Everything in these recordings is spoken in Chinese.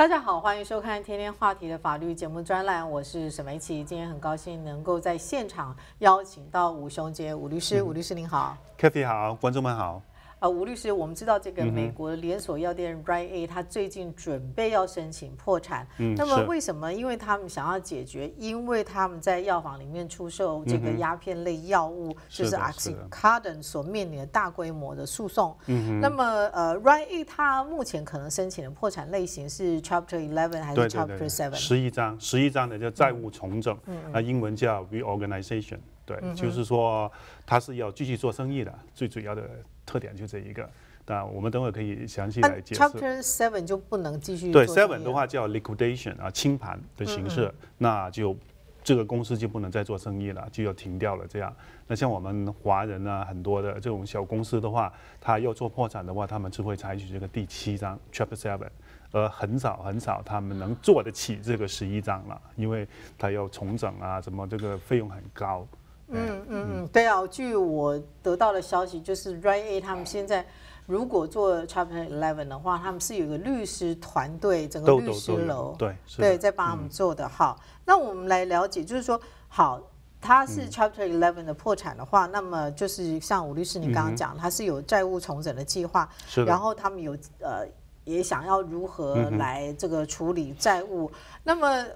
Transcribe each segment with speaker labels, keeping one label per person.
Speaker 1: 大家好，欢迎收看《天天话题》的法律节目专栏，我是沈美琪。今天很高兴能够在现场邀请到吴雄杰吴律师，吴律师您好
Speaker 2: ，Kathy 好，观众们好。
Speaker 1: 啊，吴律师，我们知道这个美国连锁药店 Rite A，它最近准备要申请破产。嗯，那么为什么？因为他们想要解决，因为他们在药房里面出售这个鸦片类药物，就是阿 x 是 Carden 所面临的大规模的诉讼。嗯嗯。那么，呃，Rite A 它目前可能申请的破产类型是 Chapter Eleven 还是 Chapter Seven？十一
Speaker 2: 章，十一章的叫债务重整，那英文叫 Reorganization。对，就是说他是要继续做生意的，最主要的特点就这一个。那我们等会可以详细来解释。Chapter
Speaker 1: Seven 就不能继续对 Seven 的
Speaker 2: 话叫 Liquidation 啊，清盘的形式，那就这个公司就不能再做生意了，就要停掉了。这样，那像我们华人呢，很多的这种小公司的话，他要做破产的话，他们只会采取这个第七章 Chapter Seven，而很少很少他们能做得起这个十一章了，因为他要重整啊，什么这个费用很高。
Speaker 1: 嗯嗯嗯，对啊，据我得到的消息，就是 Ray A 他们现在如果做 Chapter Eleven 的话，他们是有一个律师团队，整个律师楼，对对，在帮他们做的好，那我们来了解，就是说，好，他是 Chapter Eleven 的破产的话，那么就是像吴律师你刚刚讲，他是有债务重整的计划，然后他们有呃。也想要如何来这个处理债务？那么，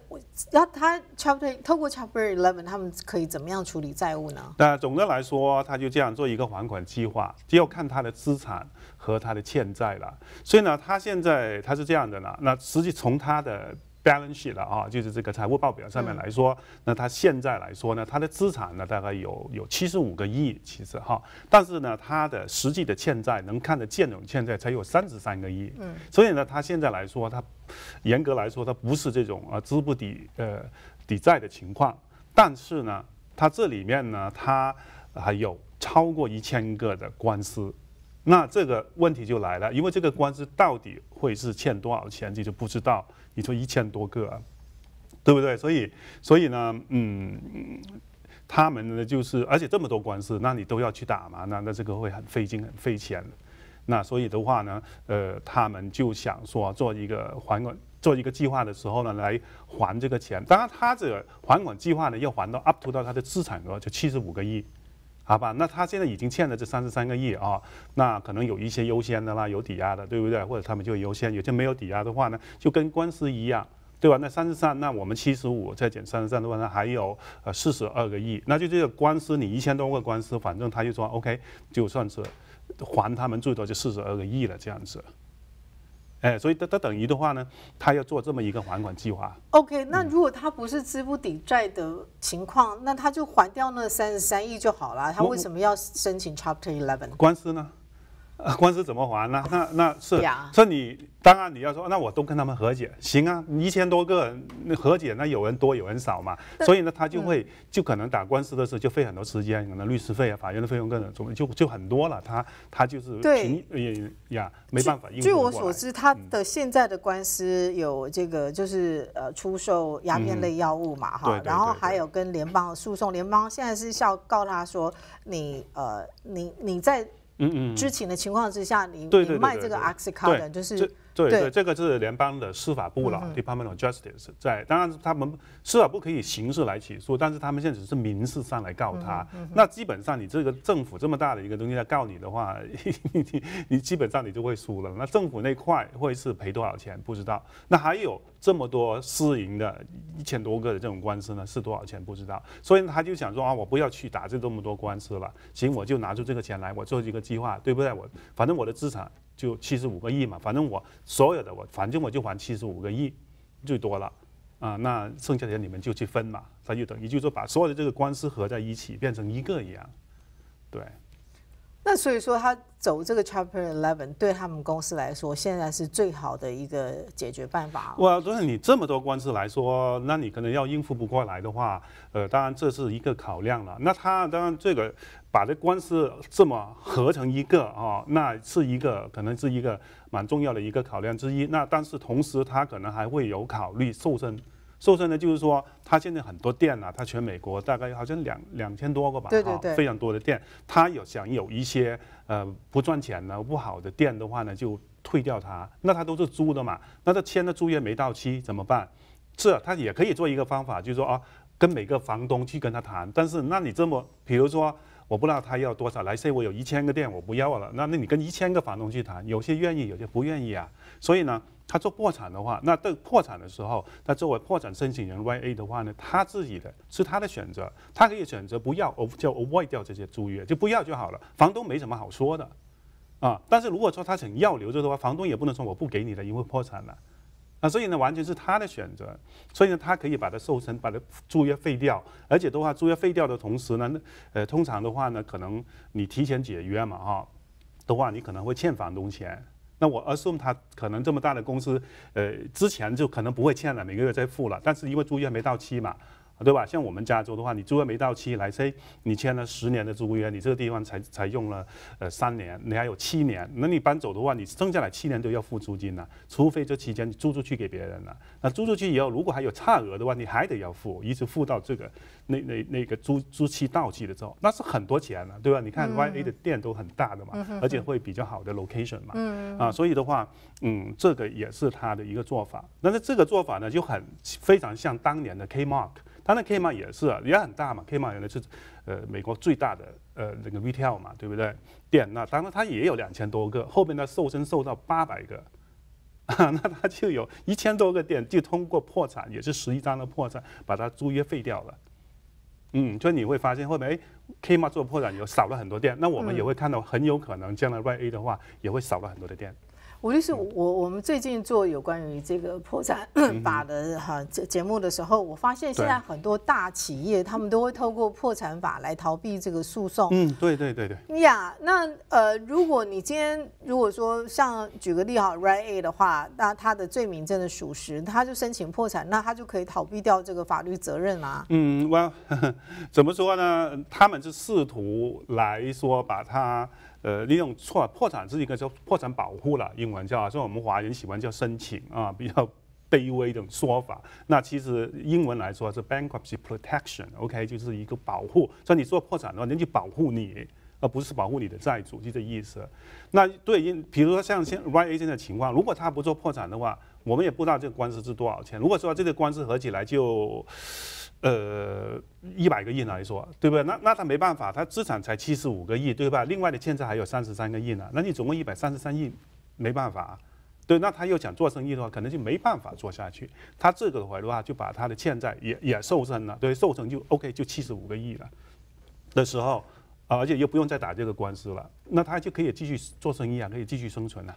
Speaker 1: 那他 Chapter 过 Chapter Eleven，他们可以怎么样处理债务呢？
Speaker 2: 那总的来说，他就这样做一个还款计划，要看他的资产和他的欠债了。所以呢，他现在他是这样的呢。那实际从他的。balance 了啊，就是这个财务报表上面来说，那它现在来说呢，它的资产呢大概有有七十五个亿，其实哈，但是呢，它的实际的欠债能看得见的欠债才有三十三个亿，嗯，所以呢，它现在来说，它严格来说它不是这种啊资不抵呃抵债的情况，但是呢，它这里面呢，它还有超过一千个的官司，那这个问题就来了，因为这个官司到底会是欠多少钱，这就不知道。你说一千多个啊，对不对？所以，所以呢，嗯，他们呢，就是而且这么多官司，那你都要去打嘛？那那这个会很费劲、很费钱那所以的话呢，呃，他们就想说做一个还款、做一个计划的时候呢，来还这个钱。当然，他这个还款计划呢，要还到 up to 到他的资产额，就七十五个亿。好吧，那他现在已经欠了这三十三个亿啊，那可能有一些优先的啦，有抵押的，对不对？或者他们就优先，有些没有抵押的话呢，就跟官司一样，对吧？那三十三，那我们七十五再减三十三的话，那还有呃四十二个亿，那就这个官司你一千多个官司，反正他就说 OK，就算是还他们最多就四十二个亿了这样子。哎，所以他他等于的话呢，他要做这么一个还款计划。
Speaker 1: OK，那如果他不是资不抵债的情况，那他就还掉那三十三亿就好了。他为什么要申请 Chapter Eleven？
Speaker 2: 官司呢？啊，官司怎么还呢？那那是，所以你当然你要说，那我都跟他们和解，行啊，一千多个和解，那有人多有人少嘛，所以呢，他就会就可能打官司的时候就费很多时间，可能律师费啊、法院的费用各种，就就很多了。他他就是对，也没办法。据我所
Speaker 1: 知，他的现在的官司有这个就是呃，出售鸦片类药物嘛哈，然后还有跟联邦的诉讼，联邦现在是要告他说你呃，你你在。知情的情况之下，你你卖这个 oxycodone 就是。对对，这
Speaker 2: 个是联邦的司法部了，Department of Justice 在。当然他们司法部可以刑事来起诉，但是他们现在只是民事上来告他。那基本上你这个政府这么大的一个东西来告你的话，你基本上你就会输了。那政府那块会是赔多少钱不知道？那还有这么多私营的，一千多个的这种官司呢，是多少钱不知道？所以他就想说啊，我不要去打这这么多官司了，行，我就拿出这个钱来，我做一个计划，对不对？我反正我的资产。就七十五个亿嘛，反正我所有的我，反正我就还七十五个亿，最多了啊。那剩下的人你们就去分嘛，他就等于就说把所有的这个官司合在一起，变成一个一样，对。
Speaker 1: 那所以说，他走这个 Chapter Eleven 对他们公司来说，现在是最好的一个解决办法。
Speaker 2: 我对你这么多官司来说，那你可能要应付不过来的话，呃，当然这是一个考量了。那他当然这个。把这官司这么合成一个啊，那是一个可能是一个蛮重要的一个考量之一。那但是同时，他可能还会有考虑瘦身，瘦身呢，就是说他现在很多店啊，他全美国大概好像两两千多个吧，对对对，非常多的店，他有想有一些呃不赚钱呢、不好的店的话呢，就退掉它。那他都是租的嘛，那他签的租约没到期怎么办？是他也可以做一个方法，就是说啊，跟每个房东去跟他谈。但是那你这么，比如说。我不知道他要多少来，塞。我有一千个店，我不要了。那那你跟一千个房东去谈，有些愿意，有些不愿意啊。所以呢，他做破产的话，那对破产的时候，那作为破产申请人 Y A 的话呢，他自己的是他的选择，他可以选择不要，就 avoid 掉这些租约，就不要就好了。房东没什么好说的，啊。但是如果说他想要留着的话，房东也不能说我不给你了，因为破产了。那所以呢，完全是他的选择，所以呢，他可以把它收成，把它租约废掉，而且的话，租约废掉的同时呢，呃，通常的话呢，可能你提前解约嘛，哈，的话你可能会欠房东钱。那我 assume 他可能这么大的公司，呃，之前就可能不会欠了，每个月再付了，但是因为租约没到期嘛。对吧？像我们加州的话，你租约没到期，来，哎，你签了十年的租约，你这个地方才才用了呃三年，你还有七年，那你搬走的话，你剩下来七年都要付租金了。除非这期间你租出去给别人了，那租出去以后，如果还有差额的话，你还得要付，一直付到这个那那那个租租期到期的时候，那是很多钱呢，对吧？你看 Y A 的店都很大的嘛，而且会比较好的 location 嘛，啊，所以的话，嗯，这个也是他的一个做法。但是这个做法呢，就很非常像当年的 K m a r Mark, 它那 Kmart 也是啊，也很大嘛。Kmart 原来是呃美国最大的呃那个 retail 嘛，对不对？店那当然它也有两千多个，后面它瘦身瘦到八百个，那它就有一千多个店，就通过破产也是十一张的破产，把它租约废掉了。嗯，所以你会发现后面 Kmart 做破产有少了很多店，那我们也会看到很有可能将来 YA 的话也会少了很多的店。
Speaker 1: 吴律师，我我们最近做有关于这个破产 法的哈节目的时候，我发现现在很多大企业他们都会透过破产法来逃避这个诉讼。嗯，对对对对。呀，那呃，如果你今天如果说像举个例哈，Right A 的话，那他的罪名真的属实，他就申请破产，那他就可以逃避掉这个法律责任啊。
Speaker 2: 嗯，我 怎么说呢？他们是试图来说把他。呃，利用错破产是一个叫破产保护了，英文叫，所以我们华人喜欢叫申请啊，比较卑微的说法。那其实英文来说是 bankruptcy protection，OK，就是一个保护。说你做破产的话，人去保护你，而不是保护你的债主，就这意思。那对，应，比如说像现 Y A 现在情况，如果他不做破产的话，我们也不知道这个官司是多少钱。如果说这个官司合起来就。呃，一百个亿来说，对不对？那那他没办法，他资产才七十五个亿，对吧？另外的欠债还有三十三个亿呢。那你总共一百三十三亿，没办法。对，那他又想做生意的话，可能就没办法做下去。他这个的话，就把他的欠债也也瘦身了，对，瘦身就 OK，就七十五个亿了的时候，而且又不用再打这个官司了，那他就可以继续做生意啊，可以继续生存了。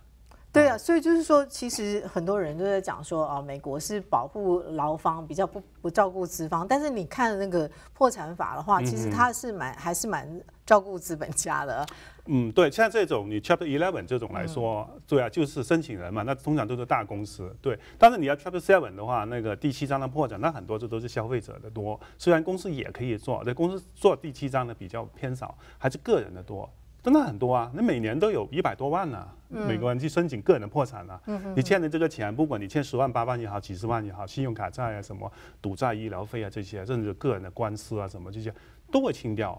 Speaker 1: 对啊，所以就是说，其实很多人都在讲说啊，美国是保护劳方比较不不照顾资方，但是你看那个破产法的话，其实它是蛮还是蛮照顾资本家的。
Speaker 2: 嗯，对，像这种你 Chapter Eleven 这种来说，对啊，就是申请人嘛，那通常都是大公司，对。但是你要 Chapter Seven 的话，那个第七章的破产，那很多这都是消费者的多，虽然公司也可以做，但公司做第七章的比较偏少，还是个人的多。真的很多啊，那每年都有一百多万呢，美国人去申请个人的破产了。你欠的这个钱，不管你欠十万八万也好，几十万也好，信用卡债啊，什么赌债、医疗费啊，这些，甚至个人的官司啊，什么这些，都会清掉。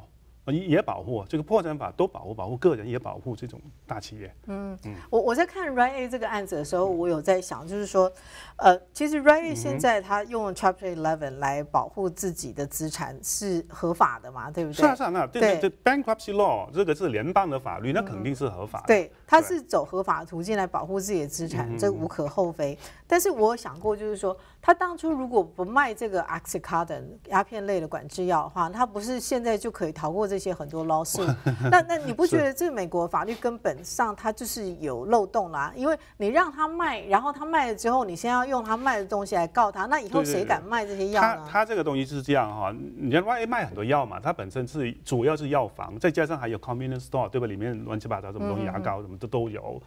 Speaker 2: 也保护这个破产法都保护，保护个人也保护这种大企业。
Speaker 1: 嗯嗯，我我在看 Right A 这个案子的时候，我有在想，就是说，呃，其实 Right A 现在他用 Chapter Eleven 来保护自己的资产是合法的嘛，对不对？是啊，是啊，对对
Speaker 2: ，Bankruptcy Law 这个是联邦的法律，那肯定是合法。对，
Speaker 1: 他是走合法途径来保护自己的资产，这无可厚非。但是我想过，就是说，他当初如果不卖这个 OxyContin 鸦片类的管制药的话，他不是现在就可以逃过这。一些很多牢骚，那那你不觉得这美国法律根本上它就是有漏洞啦？因为你让他卖，然后他卖了之后，你先要用他卖的东西来告他，那以后谁敢卖这些药呢？他他
Speaker 2: 这个东西是这样哈，你像外卖很多药嘛，它本身是主要是药房，再加上还有 convenience store 对吧？里面乱七八糟什么东西，牙膏什么的都有。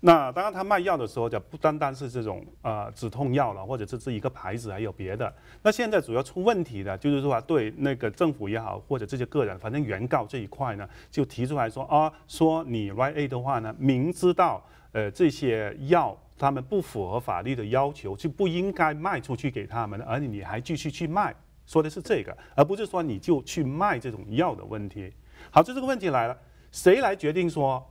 Speaker 2: 那当然，他卖药的时候就不单单是这种呃止痛药了，或者是这一个牌子，还有别的。那现在主要出问题的就是说对那个政府也好，或者这些个人，反正原告这一块呢，就提出来说啊，说你 Right A 的话呢，明知道呃这些药他们不符合法律的要求，就不应该卖出去给他们，而且你还继续去卖，说的是这个，而不是说你就去卖这种药的问题。好，就这个问题来了，谁来决定说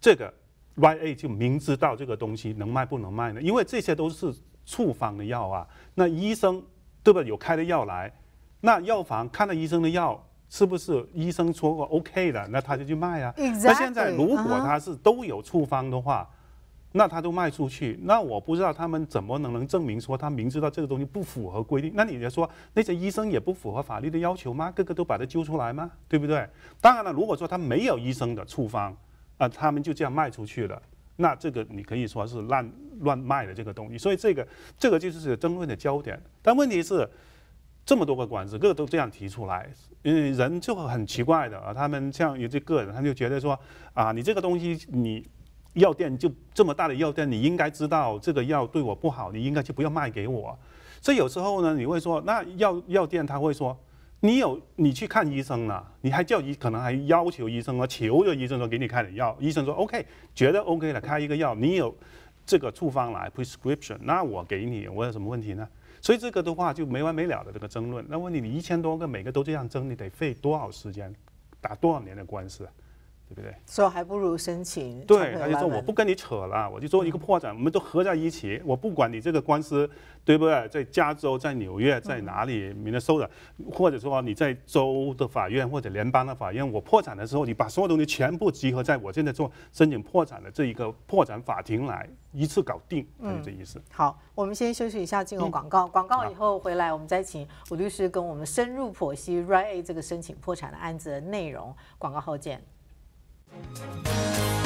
Speaker 2: 这个？Y A 就明知道这个东西能卖不能卖呢？因为这些都是处方的药啊。那医生对吧？有开的药来，那药房看到医生的药是不是医生说过 O K 的，那他就去卖啊。那现在如果他是都有处方的话，那他都卖出去，那我不知道他们怎么能能证明说他明知道这个东西不符合规定。那你就说那些医生也不符合法律的要求吗？个个都把他揪出来吗？对不对？当然了，如果说他没有医生的处方。那他们就这样卖出去了，那这个你可以说是乱乱卖的这个东西，所以这个这个就是争论的焦点。但问题是，这么多个管子，个个都这样提出来，因为人就很奇怪的啊。他们像有些个人，他就觉得说啊，你这个东西，你药店就这么大的药店，你应该知道这个药对我不好，你应该就不要卖给我。所以有时候呢，你会说，那药药店他会说。你有你去看医生了，你还叫医可能还要求医生啊，求着医生说给你开点药，医生说 OK，觉得 OK 了开一个药，你有这个处方来 prescription，那我给你，我有什么问题呢？所以这个的话就没完没了的这个争论，那问题你一千多个每个都这样争，你得费多少时间，打多少年的官司？对不
Speaker 1: 所以还不如申请。对，他就说我不
Speaker 2: 跟你扯了，我就做一个破产，我们都合在一起，我不管你这个官司，对不对？在加州、在纽约、在哪里，明天收的，或者说你在州的法院或者联邦的法院，我破产的时候，你把所有东西全部集合在我现在做申请破产的这一个破产法庭来一次搞定，他这意思。好，
Speaker 1: 我们先休息一下，进入广告。广告以后回来我们再请吴律师跟我们深入剖析 r a y A 这个申请破产的案子的内容。广告后见。Música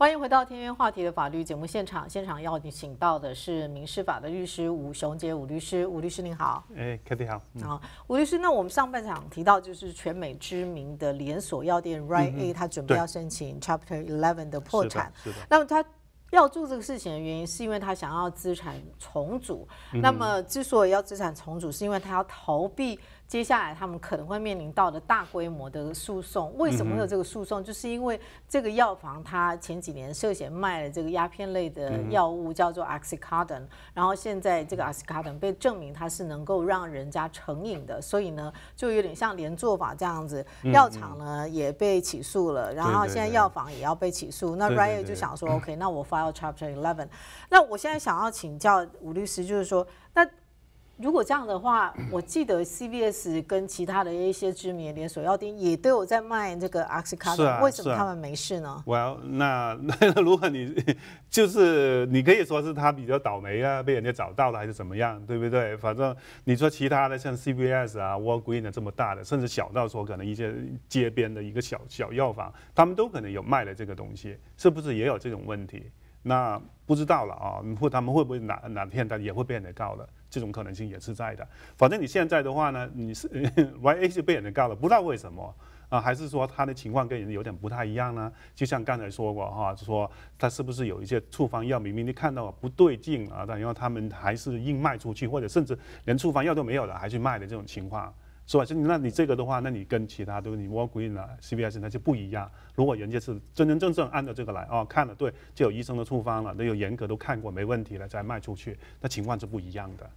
Speaker 1: 欢迎回到《天元话题》的法律节目现场，现场要请到的是民事法的律师吴雄杰吴律师，吴律师您好。
Speaker 2: 哎，肯定好。啊，
Speaker 1: 吴律师，那我们上半场提到就是全美知名的连锁药店 Rite Aid，他准备要申请 Chapter Eleven 的破产。是的。那么他要做这个事情的原因，是因为他想要资产重组。嗯。那么之所以要资产重组，是因为他要逃避。接下来他们可能会面临到的大规模的诉讼。为什么会有这个诉讼？就是因为这个药房他前几年涉嫌卖了这个鸦片类的药物，叫做 oxycodone。然后现在这个 oxycodone 被证明它是能够让人家成瘾的，所以呢，就有点像连坐法这样子，药厂呢也被起诉了，然后现在药房也要被起诉。那 Ryan 就想说，OK，那我 file chapter eleven。那我现在想要请教吴律师，就是说。如果这样的话，我记得 CVS 跟其他的一些知名连锁药店也都有在卖这个 o x y c o d n 为什么他们没事呢
Speaker 2: ？？Well，那 如果你 就是你可以说是他比较倒霉啊，被人家找到了还是怎么样，对不对？反正你说其他的像 CVS 啊、w a l g r e e n 啊，这么大的，甚至小到说可能一些街边的一个小小药房，他们都可能有卖的这个东西，是不是也有这种问题？那不知道了啊，会他们会不会哪哪天他也会被人告了？这种可能性也是在的。反正你现在的话呢，你是 y a 是被人告了，不知道为什么啊？还是说他的情况跟人有点不太一样呢？就像刚才说过哈，说他是不是有一些处方药明明你看到不对劲啊，但然后他们还是硬卖出去，或者甚至连处方药都没有了还去卖的这种情况。是吧？那你这个的话，那你跟其他的你沃 n 啊、C B S 那就不一样。如果人家是真真正正按照这个来，哦，看了对，就有医生的处方了，都有严格都看过没问题了再卖出去，那情况是不一样的。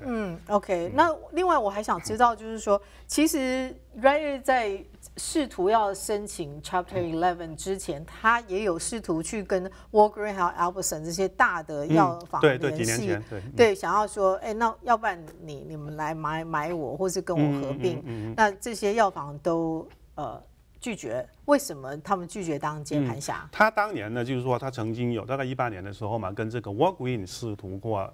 Speaker 1: 嗯，OK。那另外我还想知道，就是说，其实 r i y 在试图要申请 Chapter Eleven 之前，他也有试图去跟 Walgreen 还有 Albertson 这些大的药房联系，对，想要说，哎，那要不然你你们来买买我，或是跟我合并。那这些药房都呃拒绝，为什么他们拒绝当接盘侠？
Speaker 2: 他当年呢，就是说他曾经有大概一八年的时候嘛，跟这个 Walgreen 试图过。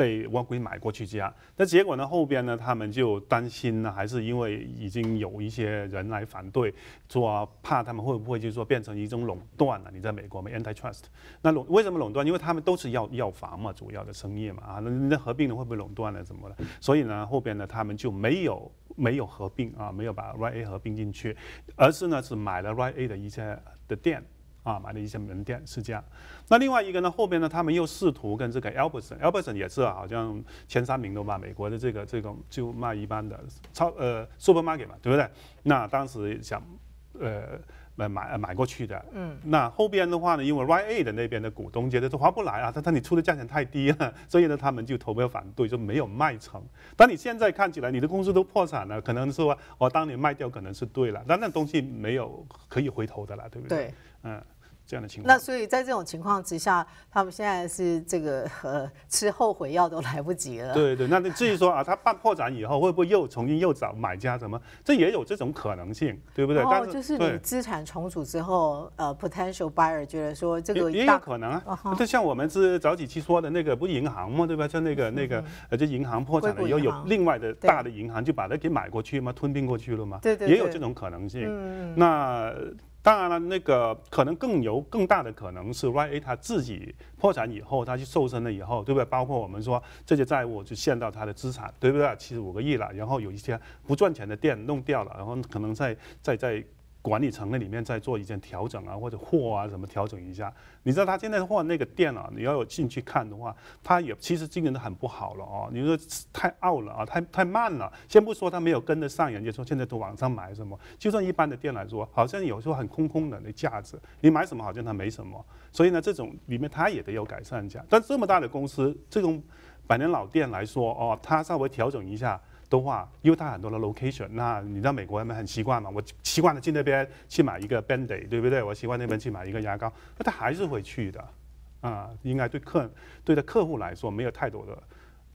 Speaker 2: 被乌龟买过去这样，那结果呢？后边呢？他们就担心呢，还是因为已经有一些人来反对，说怕他们会不会就是说变成一种垄断了？你在美国，没？antitrust，那垄为什么垄断？因为他们都是药药房嘛，主要的生意嘛啊，那那合并了会不会垄断了什么的？所以呢，后边呢，他们就没有没有合并啊，没有把 Y A 合并进去，而是呢是买了 Y A 的一些的店。啊，买了一些门店是这样，那另外一个呢，后边呢，他们又试图跟这个 Albertson，Albertson 也是好像前三名的吧，美国的这个这个就卖一般的超呃 supermarket 嘛，对不对？那当时想，呃。买买过去的，嗯，那后边的话呢，因为 Y A 的那边的股东觉得这划不来啊，他他你出的价钱太低了，所以呢，他们就投票反对，就没有卖成。但你现在看起来，你的公司都破产了，可能是我当年卖掉可能是对了，但那东西没有可以回头的了，对不对？对，嗯。这样的情况，那
Speaker 1: 所以在这种情况之下，他们现在是这个 呃，吃后悔药都来不及了。对
Speaker 2: 对，那至于说啊，他办破产以后会不会又重新又找买家什么？这也有这种可能性，对不对？哦，就是你资
Speaker 1: 产重组之后，呃，potential buyer 觉得说这个也有
Speaker 2: 可能啊。就像我们是早几期说的那个，不是银行嘛，对吧？就那个那个，就银行破产以后有另外的大的银行就把它给买过去嘛，吞并过去了嘛。对对，也有这种可能性。嗯，那。当然了，那个可能更有更大的可能是 Y A 他自己破产以后，他去瘦身了以后，对不对？包括我们说这些债务就限到他的资产，对不对？七十五个亿了，然后有一些不赚钱的店弄掉了，然后可能再再再。管理层那里面再做一件调整啊，或者货啊什么调整一下。你知道他现在货那个店啊，你要有进去看的话，他也其实经营的很不好了哦。你说太傲了啊，太太慢了。先不说他没有跟得上人家说现在都网上买什么，就算一般的店来说，好像有时候很空空的那架子，你买什么好像他没什么。所以呢，这种里面他也得有改善一下。但这么大的公司，这种百年老店来说哦，他稍微调整一下。的话，因为它很多的 location，那你到美国那边很习惯嘛，我习惯了去那边去买一个 bandaid，对不对？我习惯那边去买一个牙膏，那他还是会去的，啊，应该对客，对待客户来说没有太多的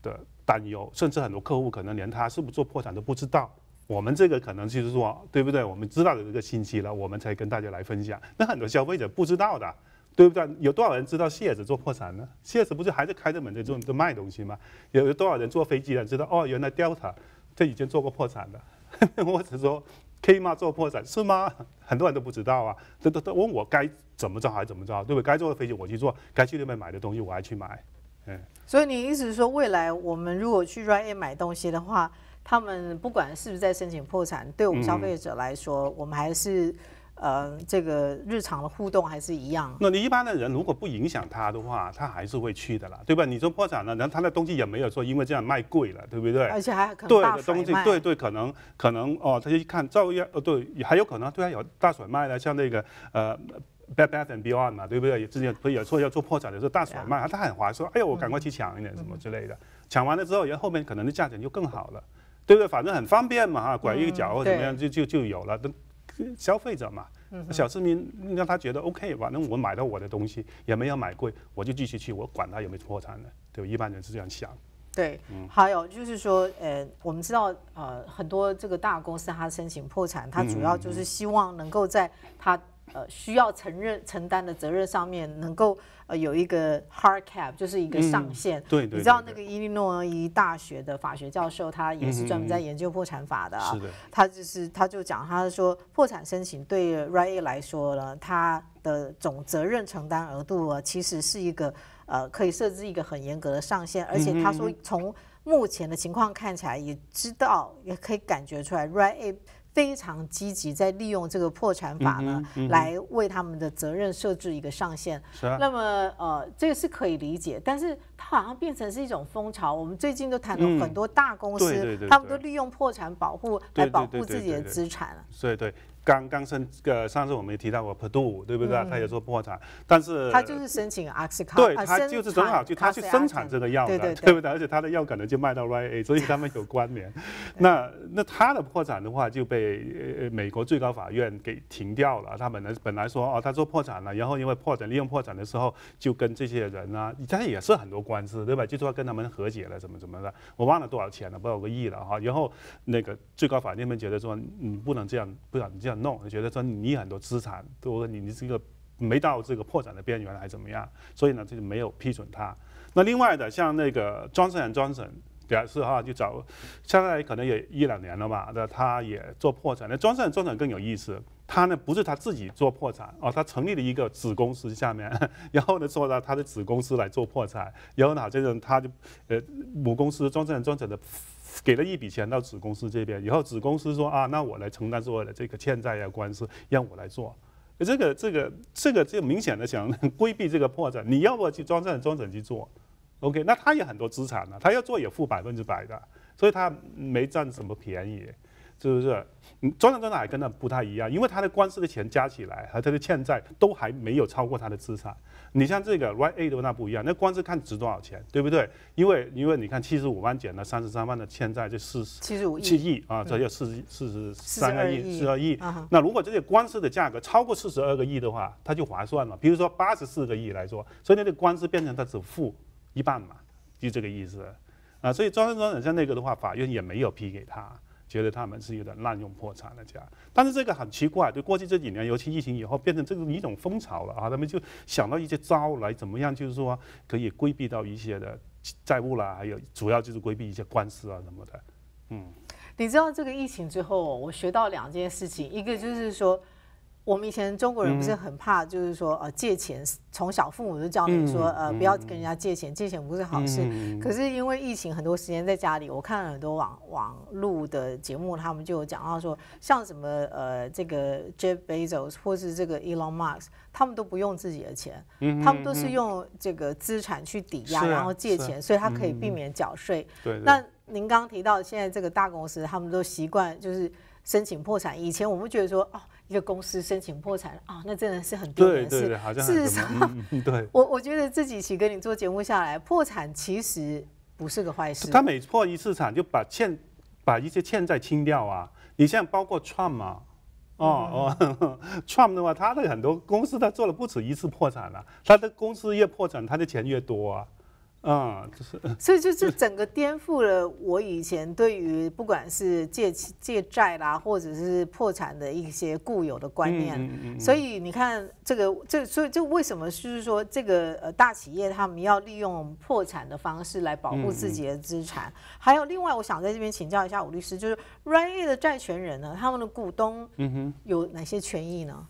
Speaker 2: 的担忧，甚至很多客户可能连他是不是做破产都不知道，我们这个可能就是说，对不对？我们知道的这个信息了，我们才跟大家来分享，那很多消费者不知道的。对不对？有多少人知道谢子做破产呢？谢子不是还是开着门在做在卖东西吗？有有多少人坐飞机的知道哦？原来 Delta 他已经做过破产了。我 只说 K 吗？做破产是吗？很多人都不知道啊。都都都问我该怎么着还是怎么着，对不对？该坐的飞机我去做，该去那边买的东西我还去买。嗯，
Speaker 1: 所以你意思是说，未来我们如果去 Ryan 买东西的话，他们不管是不是在申请破产，对我们消费者来说，我们还是。呃，这个日常的互动还是一样。
Speaker 2: 那你一般的人如果不影响他的话，他还是会去的啦，对吧？你说破产了，然后他的东西也没有说因为这样卖贵了，对不对？而且
Speaker 1: 还可能大东西，对对，
Speaker 2: 可能可能哦，他就一看照样，呃，对，还有可能对啊，有大甩卖的，像那个呃，Bad Bad and Beyond 嘛，对不对？之前不是有说要做破产的时候大甩卖，他很划算。哎呦，我赶快去抢一点什么之类的，抢完了之后，然后后面可能的价钱就更好了，对不对？反正很方便嘛，哈，拐一个角或怎么样，就就就有了。消费者嘛，小市民让他觉得 OK，反正我买到我的东西，也没有买贵，我就继续去，我管他有没有破产呢？对，一般人是这样想。
Speaker 1: 对，还有就是说，呃，我们知道，呃，很多这个大公司他申请破产，他主要就是希望能够在他。呃，需要承认承担的责任上面能够呃有一个 hard cap，就是一个上限。对对。你知道那个伊利诺伊大学的法学教授，他也是专门在研究破产法的。是的。他就是，他就讲，他说破产申请对 r a 来说呢，他的总责任承担额度啊，其实是一个呃，可以设置一个很严格的上限。而且他说，从目前的情况看起来，也知道，也可以感觉出来 r a 非常积极在利用这个破产法呢，来为他们的责任设置一个上限。是啊，那么呃，这个是可以理解，但是它好像变成是一种风潮。我们最近都谈到很多大公司，他们都利用破产保护来保护自己的资产。
Speaker 2: 对对。刚刚申呃上次我们也提到过 p e r d u e 对不对？他也做破产，但是他就
Speaker 1: 是申请 o x c 对他就是正好去他去生产这个药的，对不
Speaker 2: 对？而且他的药可能就卖到 r i A，所以他们有关联。那那他的破产的话就被呃美国最高法院给停掉了。他本来本来说哦他做破产了，然后因为破产利用破产的时候就跟这些人啊，他也是很多官司对吧？就说跟他们和解了怎么怎么的，我忘了多少钱了，不知道个亿了哈。然后那个最高法院那边觉得说你不能这样，不能这样。弄，觉得说你很多资产，都你你这个没到这个破产的边缘还怎么样？所以呢，这就没有批准他。那另外的像那个庄胜转庄审，也是哈，就找，现在可能也一两年了吧，那他也做破产。那庄胜转庄审更有意思，他呢不是他自己做破产哦，他成立了一个子公司下面，然后呢做到他的子公司来做破产，然后呢这种他就呃母公司庄胜转庄审的。给了一笔钱到子公司这边，以后子公司说啊，那我来承担所有的这个欠债呀、官司，让我来做，这个、这个、这个就明显的想 规避这个破绽。你要不去装整装整去做，OK？那他也很多资产呢，他要做也负百分之百的，所以他没占什么便宜。是不是？庄转庄转还跟他不太一样，因为他的官司的钱加起来，和他的欠债都还没有超过他的资产。你像这个 Right A 的那不一样，那官司看值多少钱，对不对？因为因为你看七十五万减了三十三万的欠债，就四七十五亿啊，只有四十四十三个亿四十二亿。那如果这个官司的价格超过四十二个亿的话，他就划算了。比如说八十四个亿来说，所以那个官司变成他只付一半嘛，就这个意思啊。所以庄胜庄泰像那个的话，法院也没有批给他。觉得他们是有点滥用破产的家。但是这个很奇怪，就过去这几年，尤其疫情以后，变成这种一种风潮了啊。他们就想到一些招来，怎么样，就是说可以规避到一些的债务啦，还有主要就是规避一些官司啊什么的。
Speaker 1: 嗯，你知道这个疫情之后，我学到两件事情，一个就是说。我们以前中国人不是很怕，就是说呃借钱，从小父母就教你说呃不要跟人家借钱，借钱不是好事。可是因为疫情很多时间在家里，我看了很多网网路的节目，他们就有讲到说，像什么呃这个 Jeff Bezos 或是这个 Elon Musk，他们都不用自己的钱，他们都是用这个资产去抵押然后借钱，所以他可以避免缴税。那您刚提到现在这个大公司，他们都习惯就是申请破产。以前我们觉得说哦。一个公司申请破产啊，那真的是很丢脸事。事实上，对，我我觉得这几期跟你做节目下来，破产其实不是个坏事。他每
Speaker 2: 破一次产，就把欠、把一些欠债清掉啊。你像包括 Trump 哦哦，Trump 的话，他的很多公司他做了不止一次破产了。他的公司越破产，他的钱越多啊。啊，就是，所以就是
Speaker 1: 整个颠覆了我以前对于不管是借借债啦，或者是破产的一些固有的观念。所以你看，这个这所以这为什么就是说这个呃大企业他们要利用破产的方式来保护自己的资产？还有另外，我想在这边请教一下吴律师，就是专业的债权人呢，他们的股东有哪些权益呢？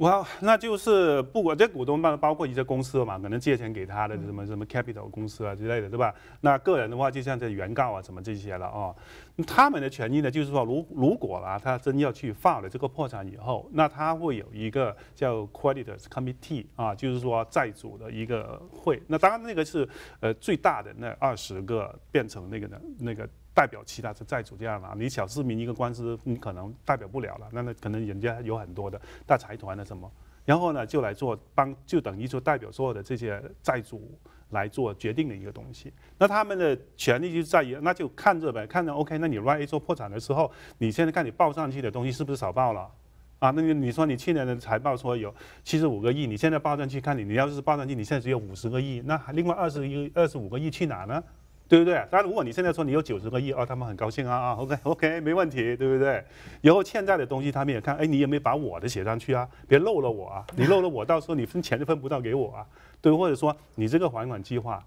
Speaker 2: 哇，那就是不管这股东办，包括一些公司嘛，可能借钱给他的什么什么 capital 公司啊之类的，对吧？那个人的话，就像这原告啊，什么这些了哦，他们的权益呢，就是说，如如果啊，他真要去放了这个破产以后，那他会有一个叫 creditors committee 啊，就是说债主的一个会。那当然那个是呃最大的那二十个变成那个的，那个。代表其他的债主这样了。你小市民一个官司，你可能代表不了了。那那可能人家有很多的大财团的什么，然后呢就来做帮，就等于说代表所有的这些债主来做决定的一个东西。那他们的权利就在于，那就看着呗，看着 O K。那你万 A 做破产的时候，你现在看你报上去的东西是不是少报了啊？那你你说你去年的财报说有七十五个亿，你现在报上去看你，你要是报上去，你现在只有五十个亿，那另外二十一、二十五个亿去哪呢？对不对？当然，如果你现在说你有九十个亿，哦，他们很高兴啊啊，OK OK，没问题，对不对？然后欠债的东西他们也看，哎，你有没有把我的写上去啊？别漏了我啊！你漏了我，到时候你分钱都分不到给我啊，对？或者说你这个还款计划，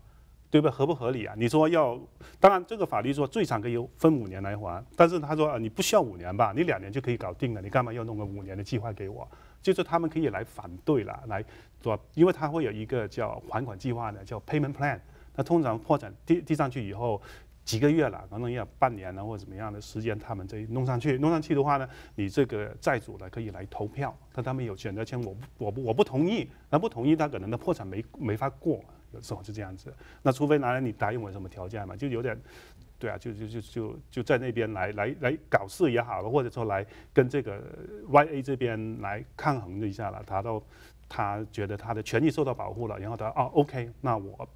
Speaker 2: 对吧？合不合理啊？你说要，当然这个法律说最长可以分五年来还，但是他说啊，你不需要五年吧？你两年就可以搞定了，你干嘛要弄个五年的计划给我？就是他们可以来反对了，来，对吧？因为他会有一个叫还款计划呢，叫 Payment Plan。那通常破产递递上去以后，几个月了，可能也半年了或怎么样的时间，他们再弄上去。弄上去的话呢，你这个债主呢可以来投票，但他们有选择权，我我我不同意，那不同意，他可能的破产没没法过，有时候是这样子。那除非拿来你答应我什么条件嘛，就有点，对啊，就就就就就在那边来来来搞事也好了，或者说来跟这个 Y A 这边来抗衡一下了，他都他觉得他的权益受到保护了，然后他哦 OK，那我。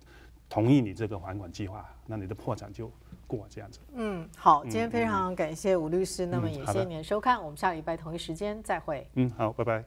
Speaker 2: 同意你这个还款计划，那你的破产就过这样子。
Speaker 1: 嗯，好，今天非常感谢吴律师，那么也谢谢您收看，我们下礼拜同一时间再会。
Speaker 2: 嗯，好，拜拜。